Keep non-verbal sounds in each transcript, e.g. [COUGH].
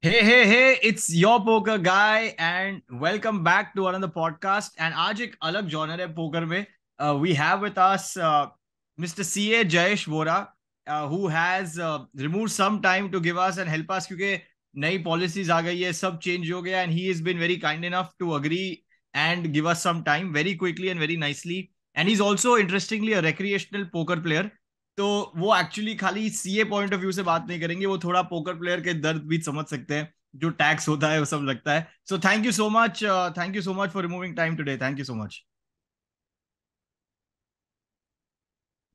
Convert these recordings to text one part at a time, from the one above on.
Hey, hey, hey, it's your poker guy, and welcome back to another podcast. And आज एक अलग genre है poker में we have with us mister C A Jayesh Vora who has remove some time to give us and help us क्योंकि नई policies आ गई है सब चेंज हो गया and he is been very kind enough to agree and give us some time very quickly and very nicely and is also interestingly recreational poker player तो वो actually खाली सीए पॉइंट ऑफ व्यू से बात नहीं करेंगे वो थोड़ा poker player के दर्द भी समझ सकते हैं जो टैक्स होता है वो सब लगता है so thank you so much thank you so much for removing time today thank you so much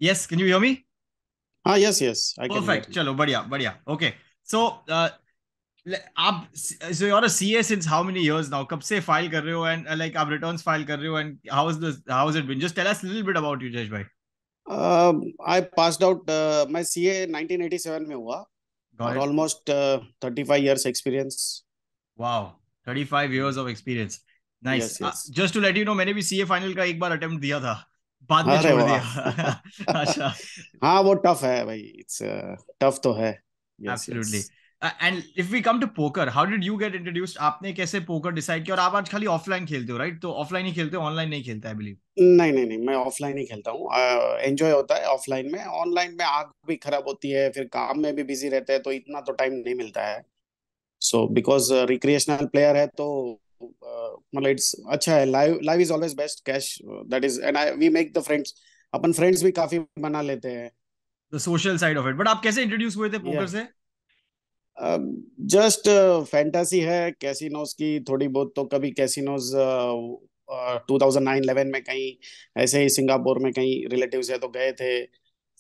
yes can you hear me हां yes yes I can perfect चलो बढ़िया बढ़िया ओके सो uh, आप so you're a CA since how many years now? कब से file कर रहे हो and like आप returns फाइल कर रहे हो and how's this how's it been? Just tell us a little bit about you, Jesh bhai. Uh, I passed out uh, my CA 1987 में हुआ और almost uh, 35 years experience. Wow, 35 years of experience. Nice. Yes, yes. Uh, just to let you know, मैंने भी CA final का एक बार attempt दिया था. बाद में छोड़ दिया. अच्छा. हाँ वो tough है भाई. It's uh, tough तो है. Yes, Absolutely. Yes. And if we come to poker how did you get introduced आपने कैसे पोकर डिसाइड किया और आप आज खाली ऑफलाइन खेलते हो राइट तो ऑफलाइन ही खेलते हो ऑनलाइन नहीं खेलते आई बिलीव नहीं नहीं नहीं मैं ऑफलाइन ही खेलता हूँ एंजॉय uh, होता है ऑफलाइन में ऑनलाइन में आग भी खराब होती है फिर काम में भी बिजी रहते हैं तो इतना तो टाइम नहीं मिलता है सो बिकॉज रिक्रिएशनल प्लेयर है तो uh, मतलब इट्स अच्छा है live live is always best cash that is and I we make the friends अपन फ्रेंड्स भी काफी बना लेते हैं the social side of it but आप कैसे इंट्रोड्यूस हुए थे पोकर yeah. से जस्ट फैंटासी है कैसीनोज की थोड़ी बहुत तो कभी कैसीनोज टू थाउजेंड में कहीं ऐसे ही सिंगापुर में कहीं रिलेटिव है तो गए थे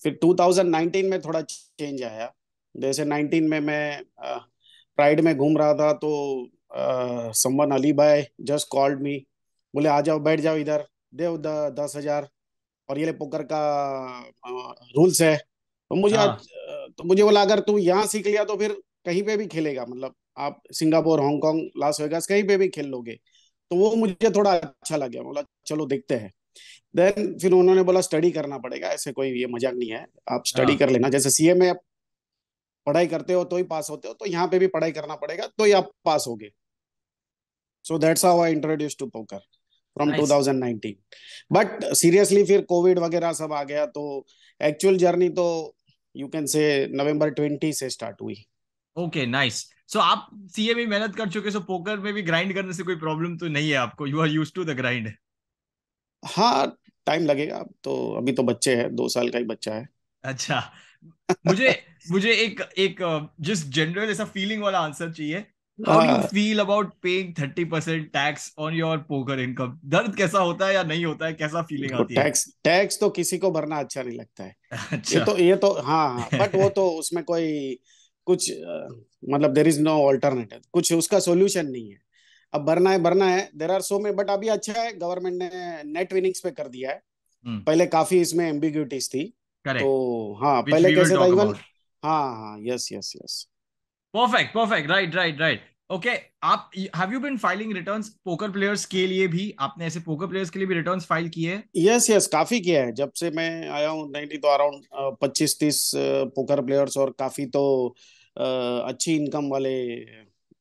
फिर 2019 में थोड़ा चेंज आया जैसे 19 में मैं प्राइड में घूम रहा था तो समवन अली भाई जस्ट कॉल्ड मी बोले आ जाओ बैठ जाओ इधर दे दस हजार और ये पोकर का आ, रूल्स है तो मुझे हाँ। तो मुझे बोला अगर तू यहाँ सीख लिया तो फिर कहीं पे भी खेलेगा मतलब आप सिंगापुर हांगकांग लास वेगास कहीं पे भी खेल लोगे तो वो मुझे थोड़ा अच्छा लग गया बोला चलो देखते हैं देन फिर उन्होंने बोला स्टडी करना पड़ेगा ऐसे कोई ये मजाक नहीं है आप स्टडी हाँ। कर लेना जैसे सीए में आप पढ़ाई करते हो तो ही पास होते हो तो यहाँ पे भी पढ़ाई करना पड़ेगा तो ही आप पास हो गए so that's how I introduce to poker from 2019 but seriously फिर कोविड वगैरह सब आ गया तो एक्चुअल जर्नी तो यू कैन से नवंबर 20 से स्टार्ट हुई ओके नाइस सो आप सीए में e मेहनत कर चुके सो पोकर में भी ग्राइंड करने से कोई प्रॉब्लम तो नहीं है आपको you are use to the grind हाँ टाइम लगेगा तो अभी तो बच्चे हैं दो साल का ही बच्चा है अच्छा मुझे मुझे एक एक जिस जनरल ऐसा फीलिंग वाला आंसर चाहिए how you feel about paying 30% tax on your poker income दर्द कैसा होता है या नहीं होता है कैसा फीलिंग आती है टैक्स टैक्स तो किसी को भरना अच्छा नहीं लगता है [LAUGHS] अच्छा। ये तो ये तो हाँ बट हाँ, [LAUGHS] वो तो उसमें कोई कुछ uh, मतलब देर इज नो ऑल्टरनेटिव कुछ उसका सोल्यूशन नहीं है अब भरना है भरना है देर आर सो में बट अभी अच्छा है गवर्नमेंट ने नेट विनिंग्स पे कर दिया है hmm. पहले काफी इसमें एम्बिग्यूटीज थी Correct. तो हाँ Which पहले कैसे था इवन हाँ हाँ yes yes yes perfect perfect right right right okay आप have you been filing returns poker players के लिए भी आपने ऐसे पोकर प्लेयर्स के लिए भी रिटर्न्स फाइल किए हैं यस यस काफी किया है जब से मैं आया हूँ नहीं तो अराउंड पच्चीस तीस पोकर प्लेयर्स और काफी तो uh, अच्छी इनकम वाले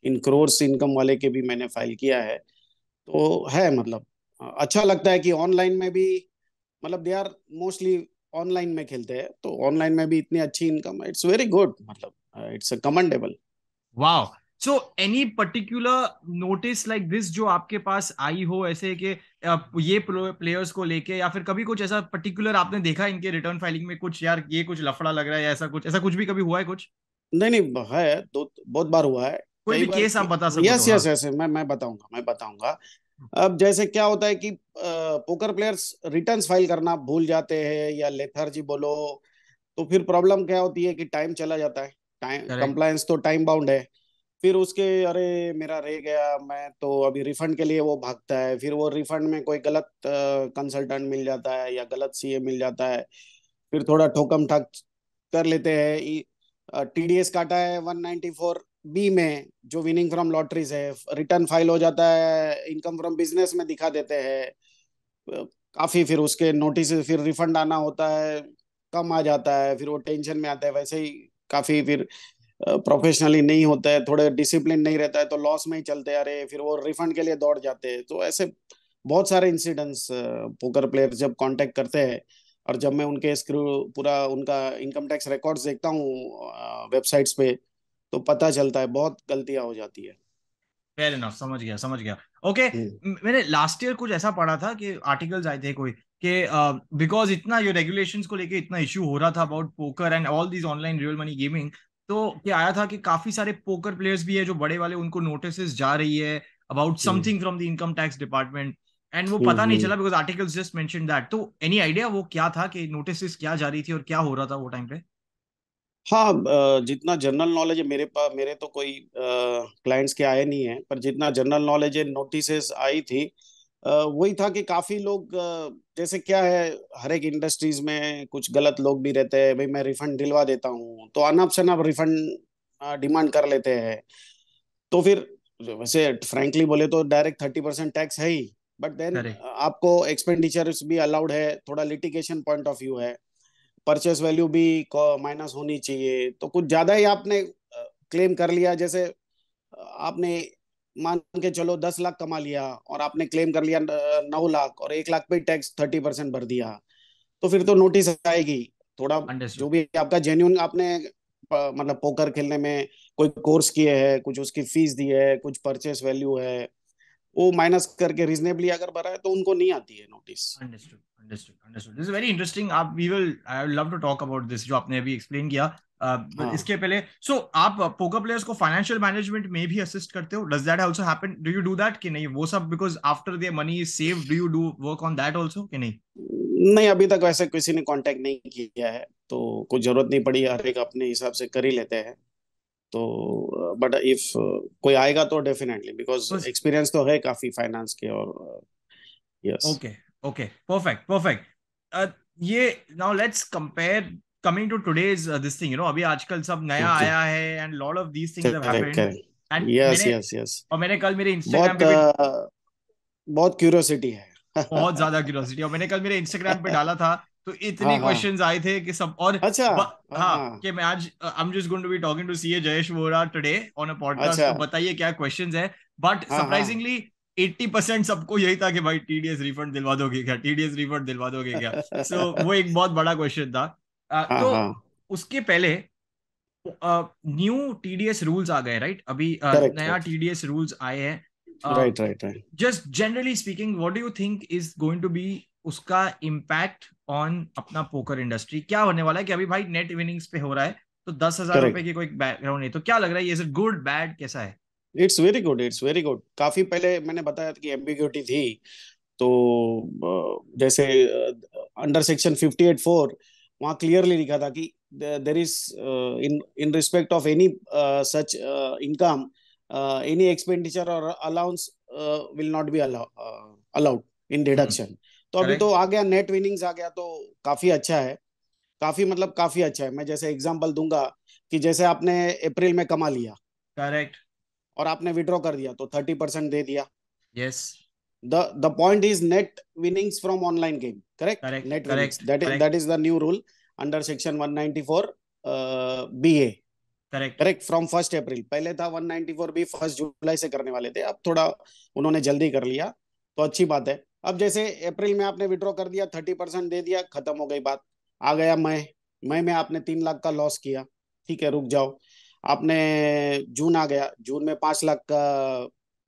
इन करोर्स इनकम वाले के भी मैंने फाइल किया है तो है मतलब अच्छा लगता है कि ऑनलाइन में भी मतलब दे आर मोस्टली ऑनलाइन में खेलते हैं तो ऑनलाइन में भी इतनी अच्छी इनकम इट्स वेरी गुड मतलब it's a commendable wow so any particular notice like this जो आपके पास आई हो ऐसे कि ये प्लेयर्स को लेके या फिर कभी कुछ ऐसा पर्टिकुलर आपने देखा इनके रिटर्न फाइलिंग में कुछ यार ये कुछ लफड़ा लग रहा है ऐसा कुछ ऐसा कुछ भी कभी हुआ है कुछ नहीं नहीं है दो बहुत बार हुआ है कोई भी केस आप बता सकते यस यस यस मैं मैं बताऊंगा मैं बताऊंगा अब जैसे क्या होता है कि पोकर प्लेयर्स रिटर्न्स फाइल करना भूल जाते हैं या लेथर्जी बोलो तो फिर प्रॉब्लम क्या होती है कि टाइम चला जाता है टाइम कंप्लायंस तो टाइम बाउंड है फिर उसके अरे मेरा रह गया मैं तो अभी रिफंड के लिए वो भागता है फिर वो रिफंड में कोई गलत कंसल्टेंट मिल जाता है या गलत सीए मिल जाता है फिर थोड़ा ठोकम ठाक कर लेते हैं टीडीएस काटा है 194 बी में जो विनिंग फ्रॉम लॉटरीज है रिटर्न फाइल हो जाता है इनकम फ्रॉम बिजनेस में दिखा देते हैं काफी फिर उसके नोटिस फिर रिफंड आना होता है कम आ जाता है फिर वो टेंशन में आता है वैसे ही काफी फिर प्रोफेशनली नहीं होता है थोड़े डिसिप्लिन नहीं रहता है तो लॉस में ही चलते अरे फिर वो रिफंड के लिए दौड़ जाते हैं तो ऐसे बहुत सारे इंसिडेंट्स पोकर प्लेयर जब कांटेक्ट करते हैं और जब मैं उनके स्क्रू पूरा उनका इनकम टैक्स रिकॉर्ड्स देखता हूँ वेबसाइट्स पे तो पता चलता है बहुत गलतियां हो जाती है फेयर इनफ समझ गया समझ गया ओके हम्म। मैंने लास्ट ईयर कुछ ऐसा पढ़ा था कि आर्टिकल्स आए थे कोई कि बिकॉज uh, इतना ये रेगुलेशन को लेके इतना इश्यू हो रहा था about poker and all these online real money gaming तो ये आया था कि काफी सारे पोकर प्लेयर्स भी है जो बड़े वाले उनको नोटिस जा रही है about something from the income tax department and वो पता नहीं चला because articles just mention that तो एनी आइडिया वो क्या था कि नोटिस क्या जारी थी और क्या हो रहा था वो टाइम पे हाँ जितना जनरल नॉलेज है मेरे पास मेरे तो कोई क्लाइंट्स के आए नहीं है पर जितना जनरल नॉलेज है नोटिस आई थी वही था कि काफी लोग जैसे क्या है हर एक इंडस्ट्रीज में कुछ गलत लोग भी रहते हैं भाई मैं रिफंड दिलवा देता हूँ तो अनाप शनाप रिफंड डिमांड कर लेते हैं तो फिर वैसे फ्रेंकली बोले तो डायरेक्ट थर्टी परसेंट टैक्स है ही बट देन आपको एक्सपेंडिचर भी अलाउड है थोड़ा लिटिगेशन पॉइंट ऑफ व्यू है परचेस वैल्यू भी माइनस होनी चाहिए तो कुछ ज्यादा ही आपने क्लेम कर लिया जैसे आपने मान के चलो दस लाख कमा लिया और आपने क्लेम कर लिया नौ लाख और एक लाख पे टैक्स थर्टी परसेंट भर दिया तो फिर तो नोटिस आएगी थोड़ा जो भी आपका जेन्यून आपने मतलब पोकर खेलने में कोई कोर्स किए है कुछ उसकी फीस दी है कुछ परचेस वैल्यू है वो माइनस करके रीजनेबली अगर भरा है तो उनको नहीं आती है नोटिस वेरी इंटरेस्टिंग आप we will I love to talk about this जो आपने अभी एक्सप्लेन किया uh, हाँ। इसके पहले सो आप पोकर uh, प्लेयर्स को फाइनेंशियल मैनेजमेंट में भी असिस्ट करते हो does that also happen do you do that कि नहीं वो सब because after their money is save do you do work on that also कि नहीं नहीं अभी तक वैसे किसी ने कांटेक्ट नहीं किया है तो कोई जरूरत नहीं पड़ी हर एक अपने हिसाब से कर ही लेते हैं तो बट इफ कोई आएगा तो डेफिनेटली बिकॉज एक्सपीरियंस तो है काफी फाइनेंस के और yes okay okay perfect perfect ये now let's compare coming to today's this thing you know अभी आजकल सब नया okay. आया है and lot of these things have happened and yes yes yes और मैंने कल मेरे इंस्टाग्राम पे बहुत क्यूरियोसिटी है बहुत ज्यादा क्यूरियोसिटी और मैंने कल मेरे इंस्टाग्राम पे [LAUGHS] डाला था तो इतने क्वेश्चंस हाँ, हाँ। आए थे कि सब और अच्छा ब, हाँ, हाँ कि मैं आज I am just going to be talking to CA Jayesh Vora today on a podcast अच्छा। तो बताइए क्या क्वेश्चंस है बट सरप्राइजिंगली एट्टी परसेंट सबको यही था कि भाई टीडीएस रिफंड दिलवा दोगे क्या टीडीएस रिफंड दिलवा दोगे क्या सो so, वो एक बहुत बड़ा क्वेश्चन था uh, तो उसके पहले न्यू टीडीएस रूल्स आ गए राइट अभी नया टीडीएस रूल्स आए हैं just generally speaking what do you think is going to be उसका इम्पैक्ट ऑन अपना पोकर इंडस्ट्री क्या होने वाला है कि अभी भाई नेट विनिंग्स पे हो रहा है तो दस हजार रुपए की कोई बैकग्राउंड नहीं तो क्या लग रहा है ये गुड बैड कैसा है it's very good it's very good काफी पहले मैंने बताया कि एम्बिग्यूटी थी तो जैसे अंडर सेक्शन 584 वहां क्लियरली लिखा था कि there is in in respect of any such income any expenditure और allowance will not be allowed in deduction तो अभी तो आ गया नेट विनिंग्स आ गया तो काफी अच्छा है काफी मतलब काफी अच्छा है मैं जैसे एग्जांपल दूंगा कि जैसे आपने अप्रैल में कमा लिया करेक्ट और आपने विड्रॉ कर दिया तो थर्टी परसेंट दे दिया yes the point is net winnings from online game correct net correct net correct, winnings that correct. is that is the new rule under correct correct from first April पहले था 194 B first जुलाई से करने वाले थे अब थोड़ा उन्होंने जल्दी कर लिया तो अच्छी बात है अब जैसे अप्रैल में आपने विड्रॉ कर दिया थर्टी परसेंट दे दिया खत्म हो गई बात आ गया मई मई में आपने तीन लाख का लॉस किया ठीक है रुक जाओ आपने जून आ गया जून में पांच लाख का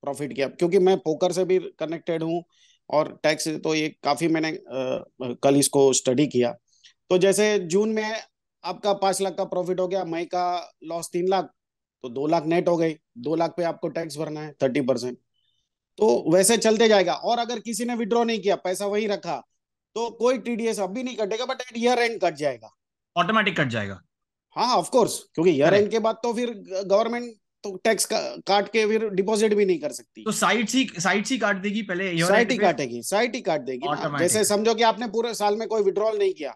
प्रॉफिट किया क्योंकि मैं पोकर से भी कनेक्टेड हूँ और टैक्स तो ये काफी मैंने आ, कल इसको स्टडी किया तो जैसे जून में आपका पांच लाख का प्रॉफिट हो गया मई का लॉस तीन लाख तो दो लाख नेट हो गई दो लाख पे आपको टैक्स भरना है थर्टी परसेंट तो वैसे चलते जाएगा और अगर किसी ने विड्रॉ नहीं किया पैसा वही रखा तो कोई टीडीएस अभी नहीं कटेगा बट एट ईयर एंड कट जाएगा ऑटोमेटिक कट जाएगा हाँ ऑफकोर्स क्योंकि ईयर एंड के बाद तो फिर गवर्नमेंट तो टैक्स का, काट के फिर डिपॉजिट भी नहीं कर सकती तो साइट ही साइट ही काट देगी पहले साइट ही काटेगी साइट ही काट देगी जैसे समझो कि आपने पूरे साल में कोई विड्रॉल नहीं किया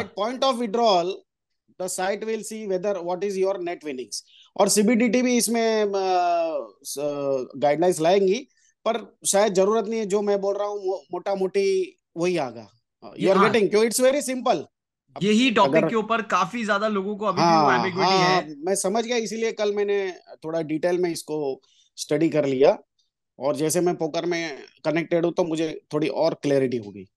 at point of withdrawal the site will see whether what is your net winnings और सीबीडीटी भी इसमें गाइडलाइंस लाएंगी पर शायद जरूरत नहीं है जो मैं बोल रहा हूँ मोटा मोटी वही आगा यू आर गेटिंग क्यों इट्स वेरी सिंपल यही टॉपिक के ऊपर काफी ज्यादा लोगों को अभी हाँ, भी हाँ, है मैं समझ गया इसीलिए कल मैंने थोड़ा डिटेल में इसको स्टडी कर लिया और जैसे मैं पोकर में कनेक्टेड हूँ तो मुझे थोड़ी और क्लैरिटी होगी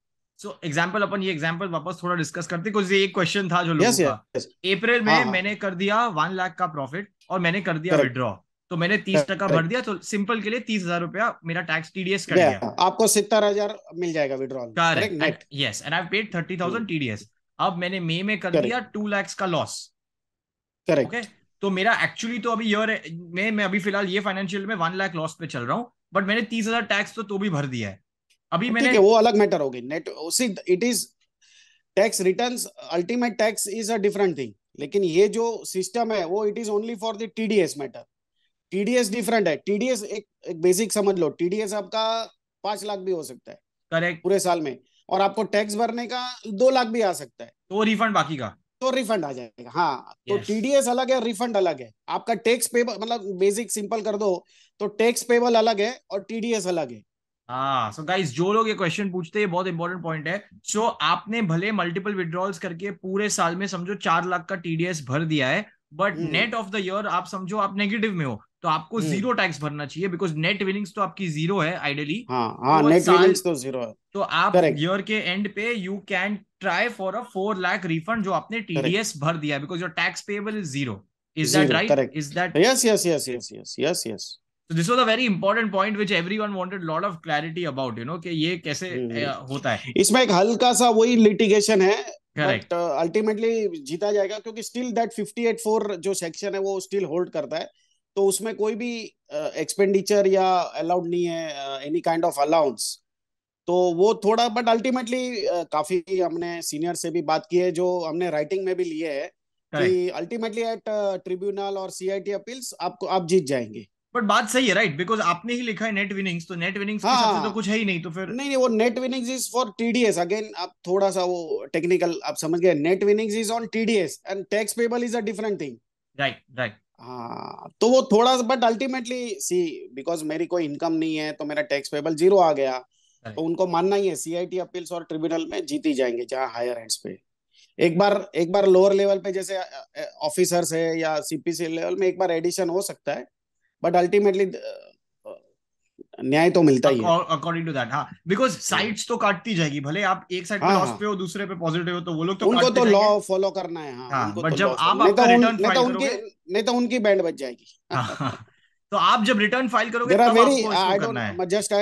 सो एग्जाम्पल एग्जांपल अपन ये एग्जांपल वापस थोड़ा डिस्कस करते कुछ एक क्वेश्चन था जो लोगों yes, का yes, yes. में हाँ, हाँ, मैंने कर दिया वन लाख का प्रॉफिट और मैंने कर दिया विड्रॉ तो मैंने तीस टका भर दिया तो सिंपल के लिए तीस हजार रुपया मेरा टैक्स टीडीएस कट गया आपको सत्तर हजार मिल जाएगा withdrawal correct yes and I paid thirty thousand TDS अब मैंने मई में कर दिया टू लैक्स का लॉस करेक्ट ओके तो मेरा एक्चुअली तो अभी ईयर मैं मैं अभी फिलहाल ये फाइनेंशियल में वन लाख लॉस पे चल रहा हूँ बट मैंने तीस हजार टैक्स तो तो भी भर दिया है अभी मैंने वो अलग मैटर हो गई नेट उसी it is tax returns ultimate tax is a different thing लेकिन ये जो सिस्टम है वो it is only for the TDS matter TDS different है टीडीएस एक, एक बेसिक समझ लो टीडीएस आपका पांच लाख भी हो सकता है करेक्ट पूरे साल में और आपको टैक्स भरने का दो लाख भी आ सकता है तो रिफंड बाकी का तो रिफंड आ जाएगा हाँ तो yes. तो टीडीएस अलग है रिफंड अलग है आपका टैक्स पेबल मतलब बेसिक सिंपल कर दो तो टैक्स पेबल अलग है और टीडीएस अलग है हाँ सो गाइस जो लोग ये क्वेश्चन पूछते हैं बहुत इंपॉर्टेंट पॉइंट है सो so, आपने भले मल्टीपल विड्रॉल्स करके पूरे साल में समझो चार लाख का टीडीएस भर दिया है but net of the year आप समझो आप नेगेटिव में हो तो आपको जीरो हम्म। टैक्स भरना चाहिए बिकॉज नेट विनिंग्स तो आपकी जीरो है आइडियली हाँ, हाँ, तो तो जीरो है तो आप ईयर के एंड पे you can try for a four lakh refund जो आपने टीडीएस भर दिया because your tax payable is zero is that right is that yes yes yes yes yes yes yes तो this was a very important point which everyone wanted lot of clarity about you know कि ये कैसे हम्म, हम्म। होता है इसमें एक हल्का सा वही लिटिगेशन है बट अल्टीमेटली uh, जीता जाएगा क्योंकि स्टिल दैट 584 जो सेक्शन है वो स्टिल होल्ड करता है तो उसमें कोई भी एक्सपेंडिचर या अलाउड नहीं है एनी काइंड ऑफ अलाउंस तो वो थोड़ा बट अल्टीमेटली काफी हमने सीनियर से भी बात की है जो हमने राइटिंग में भी लिए है कि अल्टीमेटली एट ट्रिब्यूनल और सीआईटी अपील्स आपको आप जीत जाएंगे बट बात सही है राइट बिकॉज आपने ही लिखा है नेट विनिंग्स तो नेट विनिंग्स तो हाँ, सबसे तो कुछ है ही नहीं तो फिर नहीं नहीं वो net winnings is for TDS again आप थोड़ा सा वो टेक्निकल आप समझ गए net winnings is on TDS and tax payable is a different thing right right हाँ तो वो थोड़ा सा बट अल्टीमेटली सी बिकॉज मेरी कोई इनकम नहीं है तो मेरा टैक्स पेबल जीरो आ गया तो उनको मानना ही है सीआईटी अपील्स और ट्रिब्यूनल में जीती जाएंगे जहाँ हायर एंड्स पे एक बार एक बार लोअर लेवल पे जैसे ऑफिसर्स है या सीपीसी लेवल में एक बार एडिशन हो सकता है बट अल्टीमेटली न्याय तो मिलता ही है अकॉर्डिंग टू दैट हाँ बिकॉज साइड्स हाँ। तो काटती जाएगी भले आप एक साइड पे लॉस हाँ, हाँ। पे हो दूसरे पे पॉजिटिव हो तो वो लोग तो उनको तो लॉ फॉलो करना है हाँ, हाँ, बट तो जब आप आपका रिटर्न फाइल तो तो करोगे नहीं तो उनकी बैंड बच जाएगी तो आप जब रिटर्न फाइल करोगे तब very I don't just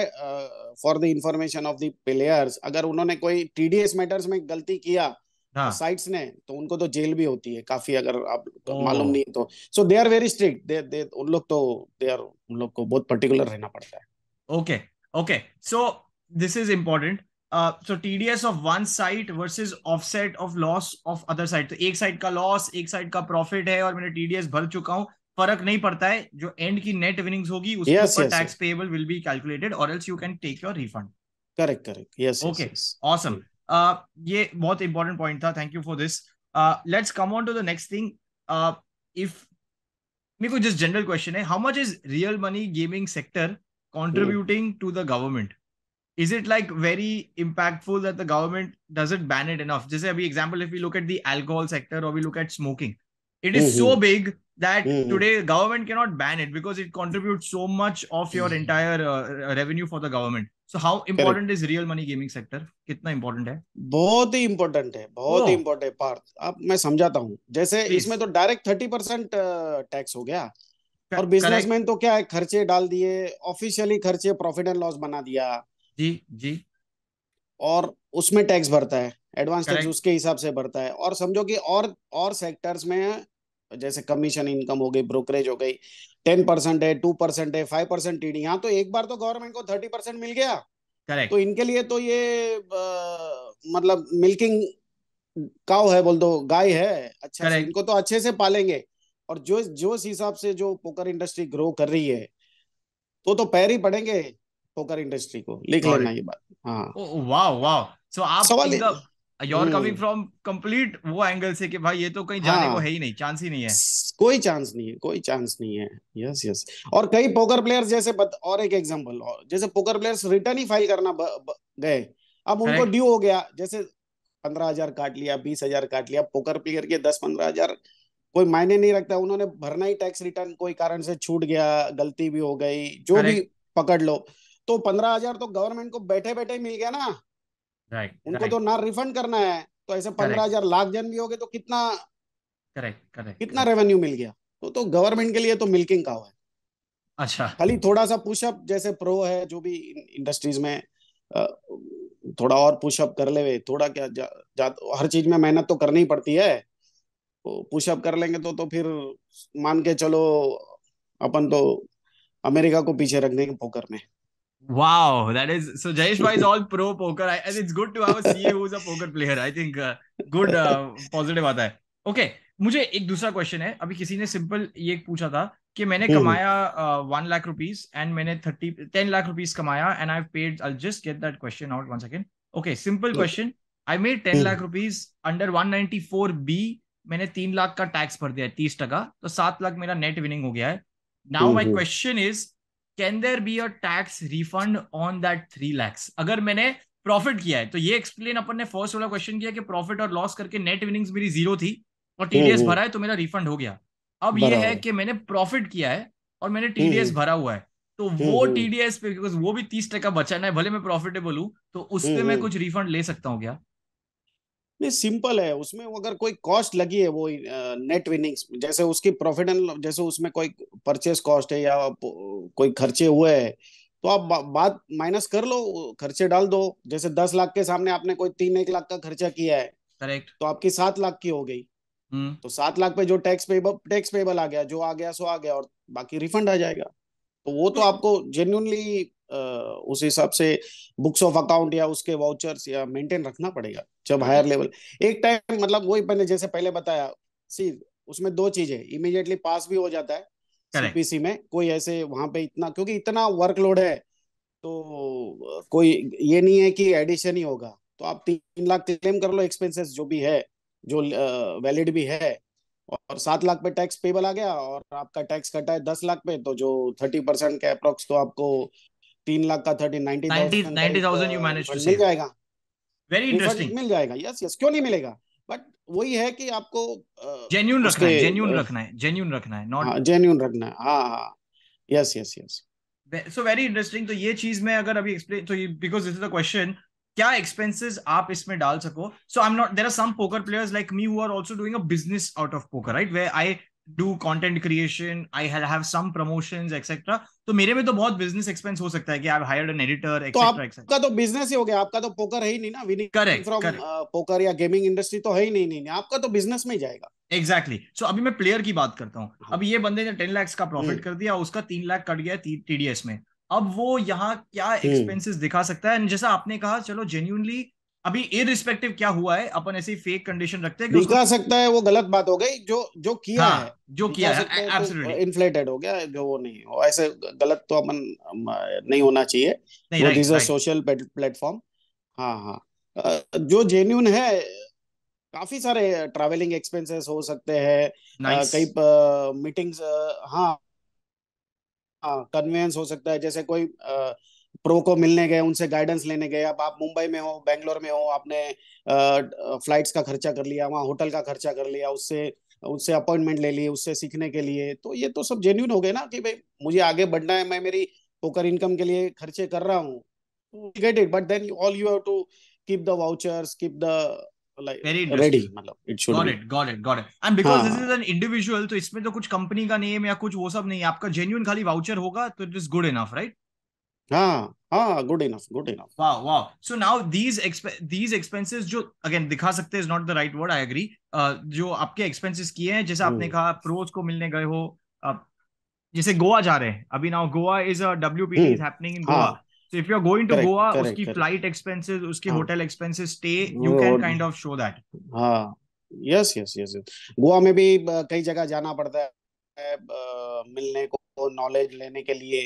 for the information of the players अगर उन्होंने कोई टीडीएस मैटर्स में गलती किया हाँ. साइट्स ने तो उनको तो जेल भी होती है काफी अगर आप तो मालूम नहीं तो so they are very strict they उन लोग तो दे आर उन लोग को बहुत पर्टिकुलर रहना पड़ता है Okay. Okay. So this is important. Uh, so TDS of one site versus offset of loss of other side तो एक साइड का लॉस एक साइड का प्रॉफिट है और मैंने टीडीएस भर चुका हूँ फर्क नहीं पड़ता है जो एंड की नेट विनिंग्स होगी उसके ऊपर tax payable will be calculated और else you can take your refund correct correct yes okay awesome ये बहुत इंपॉर्टेंट पॉइंट था thank you for this let's come on to the next thing if मेरे को just general question है how much is real money gaming sector contributing to the government is it like very impactful that the government doesn't ban it enough just a example if we look at the alcohol sector or we look at smoking it is mm-hmm. so big that mm-hmm. today government cannot ban it because it contributes so much of your mm-hmm. entire uh, revenue for the government so how important Correct. is real money gaming sector कितना important है बहुत ही important है बहुत ही important है पार्थ अब मैं समझाता हूँ जैसे Please. इसमें तो डायरेक्ट थर्टी परसेंट टैक्स हो गया और बिजनेसमैन तो क्या है खर्चे डाल दिए ऑफिशियली खर्चे प्रॉफिट एंड लॉस बना दिया जी जी और उसमें टैक्स भरता है एडवांस टैक्स उसके हिसाब से भरता है और समझो कि और और सेक्टर्स में जैसे कमीशन इनकम हो गई ब्रोकरेज हो गई टेन परसेंट है टू परसेंट है फाइव परसेंट टीडी यहाँ तो एक बार तो गवर्नमेंट को थर्टी परसेंट मिल गया Correct. तो इनके लिए तो ये आ, मतलब मिल्किंग काव है बोल दो गाय है अच्छा इनको तो अच्छे से पालेंगे और जो जो इस हिसाब से जो पोकर इंडस्ट्री ग्रो कर रही है तो तो पैर ही पड़ेंगे पोकर इंडस्ट्री को लिख लेना ये बात हाँ वाह वाह सो आप सवाल योर कमिंग फ्रॉम कंप्लीट वो एंगल से कि भाई ये तो कहीं जाने हाँ, को है ही नहीं चांस ही नहीं है कोई चांस नहीं है कोई चांस नहीं है यस यस और कई पोकर प्लेयर्स जैसे बत, और एक एग्जांपल जैसे पोकर प्लेयर्स रिटर्न ही फाइल करना ब, ब, गए अब उनको ड्यू हो गया जैसे पंद्रह हजार काट लिया बीस हजार काट लिया पोकर प्लेयर के दस पंद्रह हजार कोई मायने नहीं रखता उन्होंने भरना ही टैक्स रिटर्न कोई कारण से छूट गया गलती भी हो गई जो भी पकड़ लो तो पंद्रह हजार तो गवर्नमेंट को बैठे बैठे मिल गया ना राइट उनको तो ना रिफंड करना है तो ऐसे पंद्रह हजार लाख जन भी हो गए तो कितना करेक्ट करेक्ट कितना रेवेन्यू मिल गया तो तो गवर्नमेंट के लिए तो मिल्किंग का है अच्छा खाली थोड़ा सा पुशअप जैसे प्रो है जो भी इंडस्ट्रीज में थोड़ा और पुशअप कर ले थोड़ा क्या जा, जा, हर चीज में मेहनत तो करनी पड़ती है पुशअप कर लेंगे तो तो फिर मान के चलो अपन तो अमेरिका को पीछे रख देंगे पोकर में Wow, that is so. Jayesh Bhai is [LAUGHS] all pro poker, I, and it's good to have a CA e who's a poker player. I think uh, good uh, positive आता है. Okay, मुझे एक दूसरा question है अभी किसी ने simple ये पूछा था कि मैंने हम्म। कमाया वन लाख रुपीज एंड मैंने थर्टी टेन लाख रुपीज कमाया and I paid I just get that question out one second okay simple question I made ten lakh rupees under one ninety four B मैंने तीन लाख का टैक्स भर दिया है तीस टका तो सात लाख मेरा नेट विनिंग हो गया है now my question is can there be a tax refund on that three lakhs अगर मैंने प्रॉफिट किया है तो ये एक्सप्लेन अपन ने फर्स्ट वाला क्वेश्चन किया कि प्रॉफिट और लॉस करके नेट विनिंग्स मेरी जीरो थी और टीडीएस भरा है तो मेरा रिफंड हो गया अब ये है कि मैंने प्रॉफिट किया है और मैंने टीडीएस हम्म। भरा हुआ है तो हम्म, वो टीडीएस हम्म। पे बिकॉज वो भी तीस टका बचाना है भले मैं प्रॉफिटेबल हूँ तो उस पर मैं कुछ रिफंड ले सकता हूँ क्या नहीं सिंपल है उसमें अगर कोई कॉस्ट लगी है वो नेट विनिंग्स जैसे उसकी प्रॉफिट एंड जैसे उसमें कोई परचेस कॉस्ट है या कोई खर्चे हुए है तो आप बा, बात माइनस कर लो खर्चे डाल दो जैसे दस लाख के सामने आपने कोई तीन एक लाख का खर्चा किया है करेक्ट तो आपकी सात लाख की हो गई हम्म। तो सात लाख पे जो टैक्स पेबल टैक्स पेबल आ गया जो आ गया सो आ गया और बाकी रिफंड आ जाएगा तो वो तो आपको जेन्यूनली उस हिसाब से बुक्स ऑफ अकाउंट या उसके वाउचर्स या मेंटेन रखना पड़ेगा जब हायर लेवल एक टाइम मतलब वही मैंने जैसे पहले बताया सी उसमें दो चीजें इमीडिएटली पास भी हो जाता है सीपीसी में कोई ऐसे वहां पे इतना क्योंकि इतना वर्कलोड है तो कोई ये नहीं है कि एडिशन ही होगा तो आप तीन लाख क्लेम कर लो एक्सपेंसेस जो भी है जो वैलिड भी है और सात लाख पे टैक्स पेबल आ गया और आपका टैक्स कटा है दस लाख पे तो जो थर्टी परसेंट के अप्रोक्स तो आपको तीन लाख का थर्टी नाइनटी थाउजेंड मिल जाएगा वेरी इंटरेस्टिंग मिल जाएगा यस यस क्यों नहीं मिलेगा बट वही है कि आपको जेन्यून रखना है जेन्यून रखना है जेन्यून रखना है नॉट जेन्यून हाँ, रखना है हाँ हाँ yes yes yes so very interesting तो ये चीज मैं अगर अभी एक्सप्लेन तो because this is the question क्या एक्सपेंसेस आप इसमें डाल सको so I am not there are some poker players like me who are also doing a business out of poker right way I do content creation I have some promotions etcetera तो मेरे में तो बहुत business expense हो सकता है कि I hired an editor etcetera आपका तो बिजनेस तो ही हो गया आपका तो पोकर है ही नहीं ना विनिंग करेक्ट फ्रॉम पोकर या गेमिंग इंडस्ट्री तो है ही नहीं, नहीं, आपका तो बिजनेस में जाएगा एग्जैक्टली exactly. सो so, अभी मैं प्लेयर की बात करता हूँ हाँ. अब ये बंदे ने टेन लाख का प्रॉफिट हम्म। कर दिया उसका तीन लाख कट गया टीडीएस में अब वो यहाँ क्या एक्सपेंसेस हम्म। दिखा सकता है जैसा आपने कहा चलो जेन्यूनली अभी इरिस्पेक्टिव क्या हुआ है अपन ऐसी फेक कंडीशन रखते हैं कि सकता है वो गलत बात हो गई जो जो किया हाँ, है जो किया है एब्सोल्युटली तो इन्फ्लेटेड हो गया जो वो नहीं हो ऐसे गलत तो अपन नहीं होना चाहिए दिस इज सोशल प्लेटफॉर्म हाँ हाँ जो जेन्यून है काफी सारे ट्रैवलिंग एक्सपेंसेस हो सकते हैं कई मीटिंग्स हाँ कन्वेंस हाँ, हो सकता है जैसे कोई uh, प्रो को मिलने गए उनसे गाइडेंस लेने गए अब आप मुंबई में हो बेंगलोर में हो आपने फ्लाइट्स का खर्चा कर लिया वहाँ होटल का खर्चा कर लिया उससे उससे अपॉइंटमेंट ले लिए उससे सीखने के लिए तो ये तो सब जेन्यून हो गए ना कि भाई मुझे आगे बढ़ना है मैं मेरी पोकर इनकम के लिए खर्चे कर रहा हूँ get it but then all you have to keep the vouchers keep the तो इसमें तो कुछ कंपनी का नेम या कुछ वो सब नहीं आपका जेन्यून खाली वाउचर होगा तो it is good enough right हाँ हाँ गुड इनफ गुड इनफ वाह वाह so now these these expenses जो अगेन दिखा सकते is not the right word I agree जो आपके एक्सपेंसेस किए हैं जैसे आपने hmm. कहा प्रोज को मिलने गए हो जैसे गोवा जा रहे हैं अभी now Goa is a WPT is happening in Goa so if you are going to Goa उसकी फ्लाइट एक्सपेंसेस उसके hotel expenses stay you can kind of show that हां यस यस यस गोवा में भी कई जगह जाना पड़ता है मिलने को नॉलेज लेने के लिए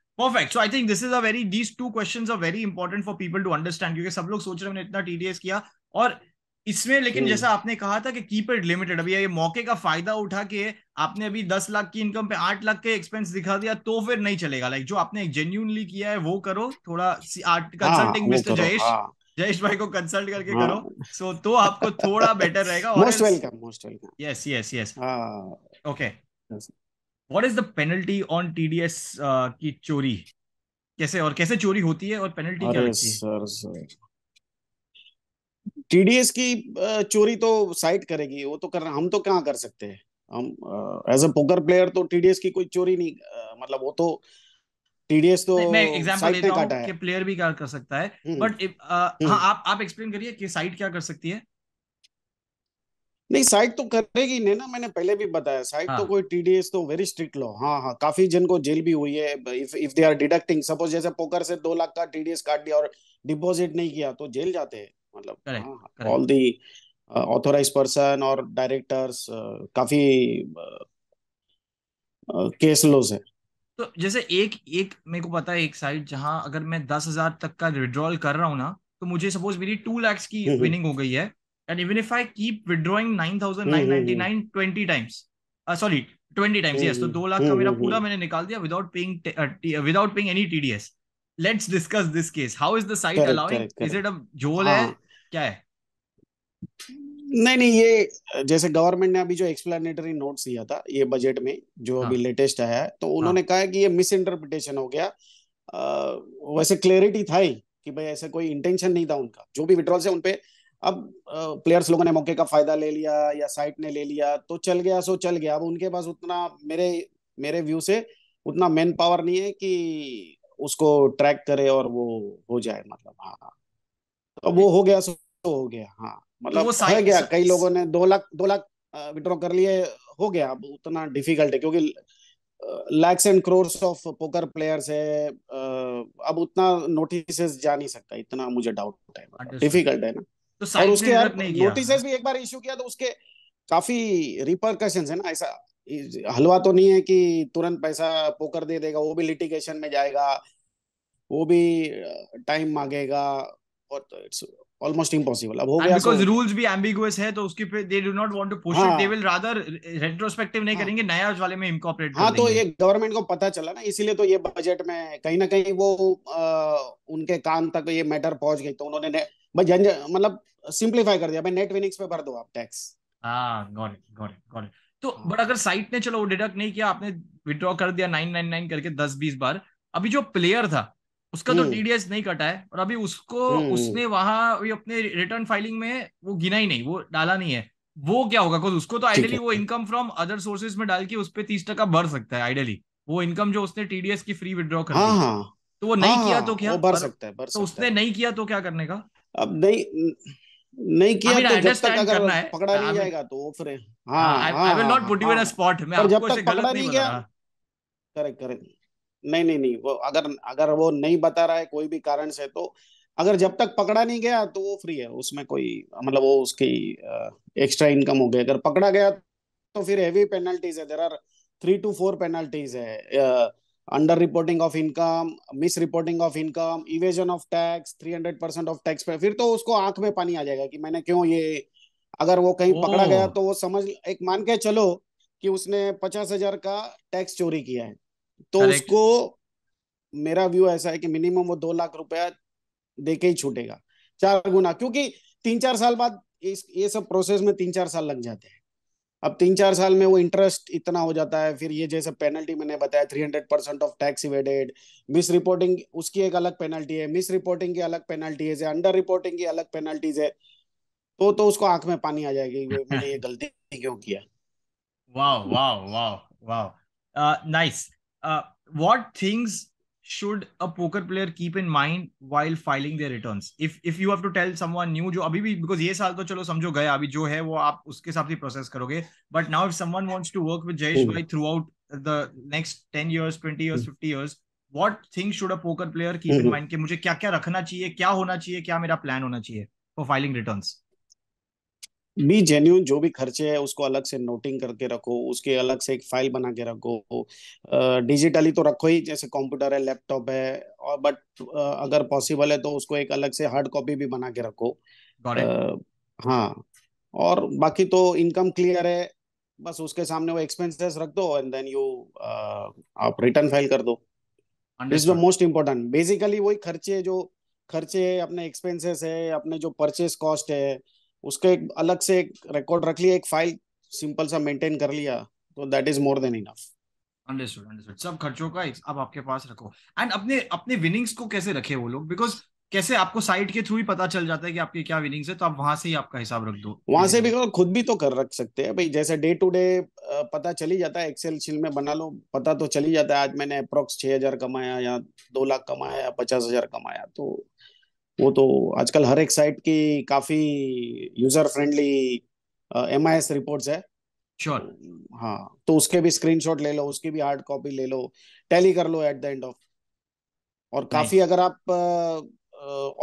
perfect so I think this is a very these two questions are very important for people to understand क्योंकि सब लोग सोच रहे हैं इतना टीडीएस किया और इसमें लेकिन हम्म। जैसा आपने कहा था कि कीप इट लिमिटेड अभी ये मौके का फायदा उठा के आपने अभी दस लाख की इनकम पे आठ लाख के एक्सपेंस दिखा दिया तो फिर नहीं चलेगा लाइक जो आपने जेन्यूनली किया है वो करो थोड़ा कंसल्टिंग हाँ, मिस्टर जयेश हाँ। जयेश भाई को कंसल्ट करके हाँ। करो सो so, तो आपको थोड़ा बेटर रहेगा most welcome most welcome yes yes yes okay what is the penalty on TDS की चोरी कैसे और कैसे चोरी होती है और पेनल्टी क्या होती है सर सर टीडीएस की चोरी तो साइट करेगी वो तो कर हम तो क्या कर सकते हैं हम एज अ पोकर प्लेयर तो टीडीएस की कोई चोरी नहीं uh, मतलब वो तो टीडीएस तो मैं एग्जांपल देता हूं कि प्लेयर भी क्या कर सकता है बट हम्म। हम्म। हाँ, आप आप एक्सप्लेन करिए कि साइट क्या कर सकती है नहीं साइट तो करेगी नहीं ना मैंने पहले भी बताया साइट तो हाँ. तो कोई टीडीएस तो वेरी स्ट्रिक्ट लॉ हाँ हाँ काफी जिनको जेल भी हुई है if if they are deducting suppose जैसे पोकर से दो लाख का टीडीएस काट दिया और डिपॉजिट नहीं किया तो जेल जाते हैं मतलब ऑल दी ऑथोराइज पर्सन और डायरेक्टर्स uh, काफी केस uh, लॉज uh, है तो जैसे एक एक मेरे को पता है एक साइड जहां अगर मैं दस हजार तक का विड्रॉल कर रहा हूँ ना तो मुझे सपोज मेरी टू लैक्स की विनिंग हम्म, हम्म। हो गई है And even if I keep withdrawing 9,999 20 times, uh, sorry, 20 times, yes. तो दो लाख का मेरा पूरा मैंने निकाल दिया without paying uh, without paying any TDS. Let's discuss this case. How is the site correct, allowing? Correct, correct. Is it a झोल Ah. है? क्या है? नहीं नहीं ये जैसे गवर्नमेंट ने अभी जो एक्सप्लेनेटरी नोट्स दिया था ये बजट में जो हाँ. अभी लेटेस्ट आया है तो उन्होंने हाँ. कहा कि ये मिस इंटरप्रिटेशन हो गया आ, वैसे क्लियरिटी था ही कि भाई ऐसा कोई इंटेंशन नहीं था उनका जो भी विड्रॉल से उनपे अब प्लेयर्स लोगों ने मौके का फायदा ले लिया या साइट ने ले लिया तो चल गया सो चल गया अब उनके पास उतना मेरे मेरे व्यू से उतना मैन पावर नहीं है कि उसको ट्रैक करे और वो हो जाए मतलब हाँ, हाँ तो वो हो गया सो हो गया हाँ मतलब तो है गया कई लोगों ने दो लाख दो लाख विड्रॉ कर लिए हो गया अब उतना डिफिकल्ट है क्योंकि lakhs and crores of poker players है अब उतना नोटिस जा नहीं सकता इतना मुझे डाउट है डिफिकल्ट मतलब है ना तो और उसके नोटिस भी एक बार इश्यू किया तो उसके काफी रिपरकशन है ना ऐसा हलवा तो नहीं है कि तुरंत पैसा पोकर दे देगा वो भी लिटिगेशन में जाएगा वो भी टाइम मांगेगा और तो इट्स ऑलमोस्ट इम्पॉसिबल अब हो गया बिकॉज रूल्स तो भी एम्बिगुअस है तो उसकी पे they do not want to push it they will rather retrospective नहीं हाँ। करेंगे नया उस वाले में इनकॉर्पोरेट हाँ तो ये गवर्नमेंट को पता चला ना इसीलिए तो ये बजट में कहीं ना कहीं वो आ, उनके कान तक ये मैटर पहुंच गई तो उन्होंने बस मतलब सिंप्लीफाई कर दिया भाई नेट विनिंग्स पे भर दो आप टैक्स हाँ got it got it got it तो बट हाँ। अगर साइट ने चलो डिडक्ट नहीं किया आपने विड्रॉ कर दिया नाइन नाइन नाइन करके दस बीस बार अभी जो प्लेयर था उसका तो टीडीएस हम्म। नहीं कटा है और अभी उसको हम्म। उसने वहां अपने रिटर्न फाइलिंग में वो गिना ही नहीं वो डाला नहीं है वो क्या होगा उसको तो आइडियली वो इनकम फ्रॉम अदर सोर्सेज में डाल के उस पर तीस टका भर सकता है आइडियली वो इनकम जो उसने टीडीएस की फ्री विद्रॉ कर हाँ, हाँ। तो वो नहीं किया तो क्या भर सकता है तो उसने नहीं किया तो क्या करने का अब नहीं नहीं किया I mean, तो जब तक अगर पकड़ा नहीं जाएगा तो ऑफर है हाँ I will not put you in a spot मैं आपको से गलत नहीं गया करेक्ट करेक्ट नहीं नहीं नहीं वो अगर अगर वो नहीं बता रहा है कोई भी कारण से तो अगर जब तक पकड़ा नहीं गया तो वो फ्री है उसमें कोई मतलब वो उसकी एक्स्ट्रा इनकम हो गई अगर पकड़ा गया तो फिर हैवी पेनल्टीज है there are three two four penalties है under reporting of income misreporting of income evasion of tax 300 percent of tax पे फिर तो उसको आंख में पानी आ जाएगा कि मैंने क्यों ये अगर वो कहीं पकड़ा गया तो वो समझ एक मान के चलो कि उसने पचास हजार का टैक्स चोरी किया है तो Correct. उसको मेरा व्यू ऐसा है कि मिनिमम वो दो लाख रुपया देके ही छूटेगा चार गुना क्योंकि तीन चार साल बाद इस ये सब प्रोसेस में तीन चार साल लग जाते हैं अब तीन चार साल में वो इंटरेस्ट इतना हो जाता है फिर ये जैसे पेनल्टी मैंने बताया three hundred percent of tax evaded misreporting उसकी एक अलग पेनल्टी है मिस रिपोर्टिंग की अलग पेनल्टी है अंडर रिपोर्टिंग की अलग पेनल्टीज है तो तो उसको आंख में पानी आ जाएगी मैंने ये गलती क्यों किया वाह वाह वाह वाह nice what things should a poker player keep in mind while filing their returns if if you have to tell someone new jo abhi bhi because ye saal to chalo samjho gaya abhi jo hai wo aap uske हिसाब से process karoge but now if someone wants to work with Jayesh Bhai throughout the next 10 years 20 years 50 years what things should a poker player keep in mind ki mujhe kya kya rakhna chahiye kya hona chahiye kya mera plan hona chahiye for filing returns भी genuine जो भी खर्चे है उसको अलग से noting करके रखो उसके अलग से एक फाइल बना के रखो डिजिटली तो रखो ही जैसे कंप्यूटर है लैपटॉप है और बट अगर पॉसिबल है तो उसको एक अलग से हार्ड कॉपी भी बना के रखो आ, हाँ और बाकी तो इनकम क्लियर है बस उसके सामने वो एक्सपेंसेस रख दो एंड देन यू आप रिटर्न फाइल कर दो is the most important basically वही खर्चे जो खर्चे अपने एक्सपेंसेस है अपने जो परचेस कॉस्ट है उसके एक अलग से एक रिकॉर्ड रख लिया एक फाइल सिंपल सा मेंटेन कर लिया तो that is more than enough understood understood सब खर्चों का अब आपके पास रखो एंड अपने अपने विनिंग्स को कैसे रखे वो लोग बिकॉज कैसे आपको साइट के थ्रू ही पता चल जाता है कि आपकी क्या विनिंग्स है तो आप वहां से ही आपका हिसाब रख दो वहां से भी तो खुद भी तो कर रख सकते हैं भाई जैसे डे टू डे पता चली जाता है एक्सेल शील में बना लो पता तो चली जाता है आज मैंने अप्रोक्स छह हजार कमाया या दो लाख कमाया या पचास हजार कमाया तो वो तो आजकल हर एक साइट की काफी user friendly M I S report है श्योर sure. हाँ तो उसके भी स्क्रीनशॉट ले लो उसकी भी हार्ड कॉपी ले लो टैली कर लो एट द एंड ऑफ और काफी अगर आप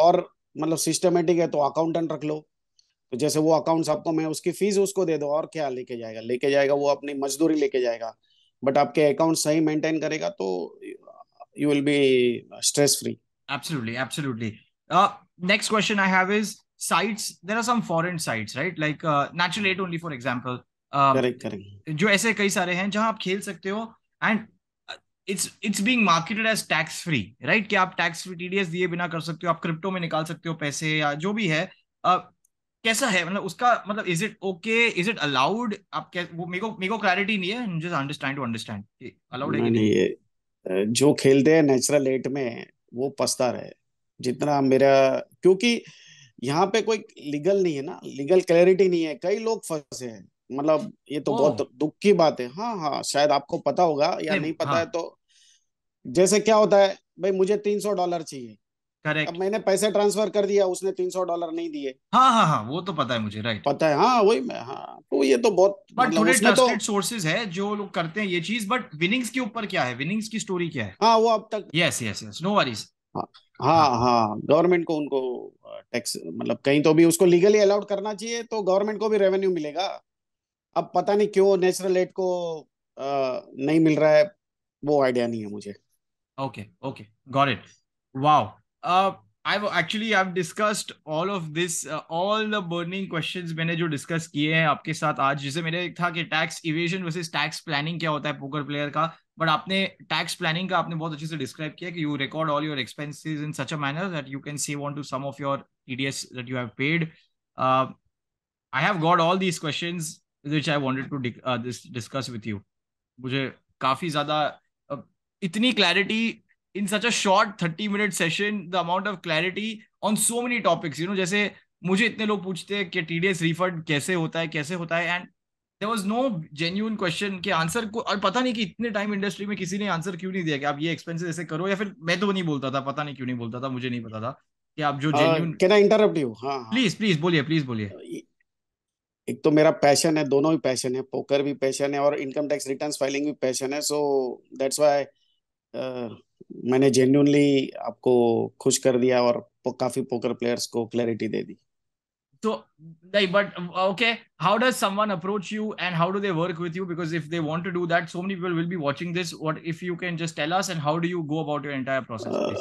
और मतलब सिस्टमेटिक है तो अकाउंटेंट रख लो तो जैसे वो अकाउंट्स आपको मैं उसकी फीस उसको दे दो और क्या लेके जाएगा लेके जाएगा वो अपनी मजदूरी लेके जाएगा बट आपके अकाउंट सही मेंटेन करेगा तो you will be stress free absolutely absolutely Uh, next question I have is sites. There are some foreign sites, right? Like uh, Natural Eight only, for example. Correct um, correct जो ऐसे कई सारे हैं जहां आप खेल सकते हो and it's it's being marketed as tax free right कि आप टैक्स फ्री टीडीएस दिए बिना कर सकते हो आप क्रिप्टो में निकाल सकते हो पैसे या जो भी है uh, कैसा है मतलब उसका मतलब is it okay is it allowed आप क्या वो मेरे को मेरे को क्लैरिटी नहीं है just understand to understand allowed है नहीं, नहीं, नहीं uh, जो खेलते हैं नेचुरल एट में वो पछता रहे जितना मेरा क्योंकि यहाँ पे कोई लीगल नहीं है ना लीगल क्लैरिटी नहीं है कई लोग फंसे हैं मतलब ये तो बहुत दुख की बात है हाँ हाँ शायद आपको पता होगा या नहीं, नहीं पता हाँ. है तो जैसे क्या होता है भाई मुझे तीन सौ डॉलर चाहिए करेक्ट अब मैंने पैसे ट्रांसफर कर दिया उसने तीन सौ डॉलर नहीं दिए हाँ हाँ हाँ वो तो पता है मुझे राइट पता है हाँ वही मैं हाँ तो ये तो बहुत बट मतलब थोड़े ट्रस्टेड सोर्सेज है जो लोग करते हैं ये चीज बट विनिंग्स के ऊपर क्या है विनिंग्स की स्टोरी क्या है हाँ वो अब तक yes yes yes no worries हाँ हाँ हाँ गवर्नमेंट को उनको टैक्स मतलब कहीं तो भी उसको लीगली अलाउड करना चाहिए तो गवर्नमेंट को भी रेवेन्यू मिलेगा अब पता नहीं क्यों नेचुरल एड को आ, नहीं मिल रहा है वो आइडिया नहीं है मुझे okay okay got it wow I actually I've have discussed all this uh, all the burning questions मैंने जो डिस्कस किए हैं आपके साथ आज जैसे मेरे था कि tax evasion versus tax planning क्या होता है पोकर प्लेयर का बट आपने टैक्स प्लानिंग का आपने बहुत अच्छे से डिस्क्राइब किया कि you record all your expenses in such a manner that you can save on to some of your EDS that you have paid I have got all these question which I wanted to discuss with you मुझे काफी ज्यादा uh, इतनी clarity in such a short thirty minute session the amount of clarity on so many topics you know जैसे मुझे इतने लोग पूछते हैं कि टीडीएस रिफंड कैसे होता है कैसे होता है and there was no genuine question के आंसर को और पता नहीं कि इतने टाइम इंडस्ट्री में किसी ने आंसर क्यों नहीं दिया कि आप ये एक्सपेंसिस ऐसे करो या फिर मैं तो नहीं बोलता था पता नहीं क्यों नहीं बोलता था मुझे नहीं पता था कि आप जो genuine can I interrupt you please please बोलिए प्लीज बोलिए uh, एक तो मेरा पैशन है दोनों ही पैशन है पोकर भी पैशन है और इनकम टैक्स रिटर्न्स फाइलिंग भी पैशन है सो दैट्स व्हाई मैंने जेन्यूनली आपको खुश कर दिया और काफी पोकर प्लेयर्स को क्लैरिटी दे दी so like but okay how does someone approach you and how do they work with you because if they want to do that so many people will be watching this what if you can just tell us and how do you go about your entire process uh,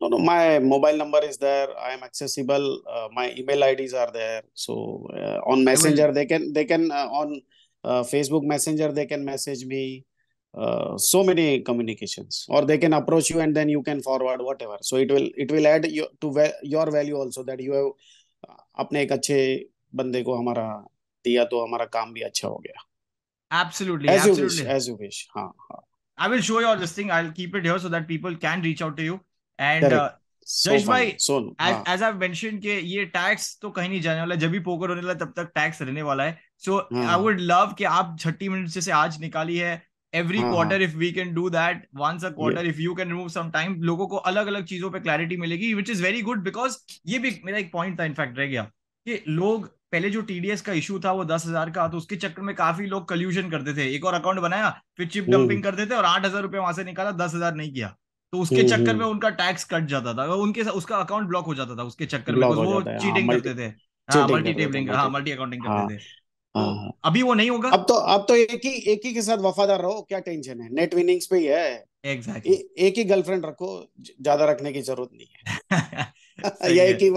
no no my mobile number is there i am accessible uh, my email ids are there so uh, on messenger will... they can they can uh, on uh, facebook messenger they can message me uh, so many communications or they can approach you and then you can forward whatever so it will it will add you, to your value also that you have अपने एक अच्छे बंदे को हमारा दिया तो हमारा काम भी अच्छा हो गया absolutely as as you wish हां हां I will show you all this thing I will keep it here so that people can reach out to you and Jayesh भाई एज आई मेंशन के ये टैक्स तो कहीं नहीं जाने वाला जब भी पोकर होने वाला तब तक टैक्स रहने वाला है सो आई वुड लव कि आप 30 मिनट से आज निकाली है every quarter if we can do that once a quarter if you can remove some time लोगों को अलग अलग चीजों पे क्लैरिटी मिलेगी which is very good because ये भी मेरा एक पॉइंट था इनफैक्ट रह गया कि लोग पहले जो टीडीएस का इशू था वो दस हजार का तो उसके चक्कर में काफी लोग कल्यूजन करते थे एक और अकाउंट बनाया फिर चिप डंपिंग हम्म। करते थे और आठ हजार रुपये वहां से निकाला दस हजार नहीं किया तो उसके हम्म, चक्कर में हम्म। उनका टैक्स कट जाता था उनके उसका अकाउंट ब्लॉक हो जाता था उसके चक्कर में वो चीटिंग हाँ, करते थे हाँ मल्टी टेबलिंग हाँ मल्टी अकाउंटिंग करते थे हाँ, हाँ। अभी वो नहीं होगा अब तो अब तो एक ही एक ही के साथ वफादार रहो क्या टेंशन है नेट विनिंग्स पे ही है एग्जैक्टली exactly. एक ही गर्लफ्रेंड रखो ज्यादा रखने की जरूरत नहीं है [LAUGHS] [LAUGHS] या एक ही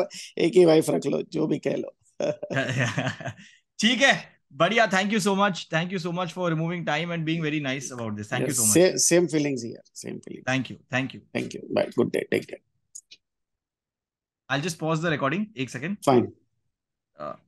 एक ही वाइफ रख लो जो भी कह लो [LAUGHS] ठीक है बढ़िया thank you so much thank you so much for removing time and being very nice about this thank you so much same feelings here same feeling thank you thank you thank you bye good day take care I will just pause the recording एक second fine